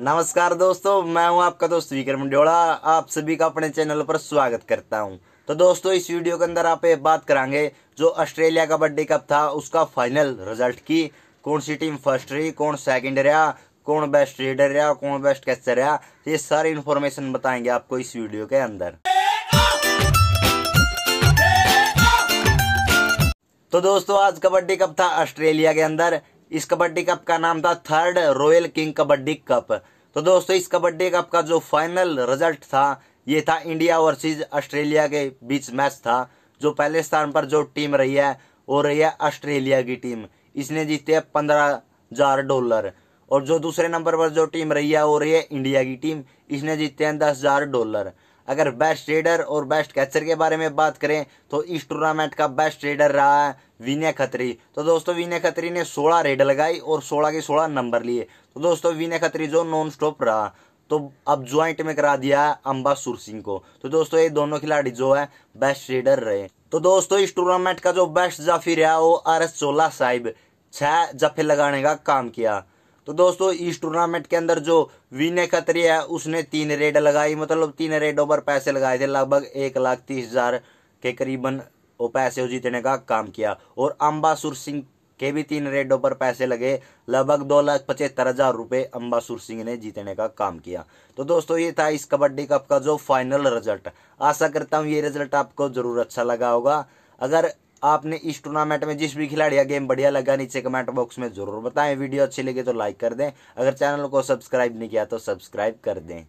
नमस्कार दोस्तों मैं हूं आपका दोस्त विक्रम ड्योड़ा आप सभी का अपने चैनल पर स्वागत करता हूं तो दोस्तों इस वीडियो के अंदर आप बात करेंगे जो ऑस्ट्रेलिया का बर्थडे कप था उसका फाइनल रिजल्ट की कौन सी टीम फर्स्ट रही कौन सेकंड रहा कौन बेस्ट रीडर रहा कौन बेस्ट कैचर रहा तो ये सारी इन्फॉर्मेशन बताएंगे आपको इस वीडियो के अंदर तो दोस्तों आज कबड्डी कप था ऑस्ट्रेलिया के अंदर इस कबड्डी कप का नाम था third royal king kabaddi cup तो दोस्तों इस कबड्डी कप का जो फाइनल रिजल्ट था ये था इंडिया वर्सेज ऑस्ट्रेलिया के बीच मैच था जो पहले स्थान पर जो टीम रही है वो रही है ऑस्ट्रेलिया की टीम इसने जीते पंद्रह हजार डॉलर और जो दूसरे नंबर पर जो टीम रही है वो रही है इंडिया की टीम इसने जीते हैं दस हजार डॉलर अगर बेस्ट रेडर और बेस्ट कैचर के बारे में बात करें तो इस टूर्नामेंट का बेस्ट रेडर रहा है विनय खत्री तो दोस्तों विनय खत्री ने 16 रेड लगाई और 16 के 16 नंबर लिए तो दोस्तों विनय खत्री जो नॉन स्टॉप रहा तो अब ज्वाइंट में करा दिया है अम्बा सुर सिंह को तो दोस्तों ये दोनों खिलाड़ी जो है बेस्ट रेडर रहे तो दोस्तों इस टूर्नामेंट का जो बेस्ट जाफी रहा वो आर एस चोला साहिब छह जफे लगाने का काम किया तो दोस्तों इस टूर्नामेंट के अंदर जो विनय खतरी है उसने तीन रेड लगाई मतलब तीन रेडों पर पैसे लगाए थे लगभग एक लाख तीस हजार के करीबन वो पैसे जीतने का काम किया और अम्बासुर सिंह के भी तीन रेडों पर पैसे लगे लगभग दो लाख पचहत्तर हजार रुपए अम्बासुर सिंह ने जीतने का काम किया तो दोस्तों ये था इस कबड्डी कप का जो फाइनल रिजल्ट आशा करता हूँ ये रिजल्ट आपको जरूर अच्छा लगा होगा अगर आपने इस टूर्नामेंट में जिस भी खिलाड़ी का गेम बढ़िया लगा नीचे कमेंट बॉक्स में जरूर बताएं वीडियो अच्छी लगे तो लाइक कर दें अगर चैनल को सब्सक्राइब नहीं किया तो सब्सक्राइब कर दें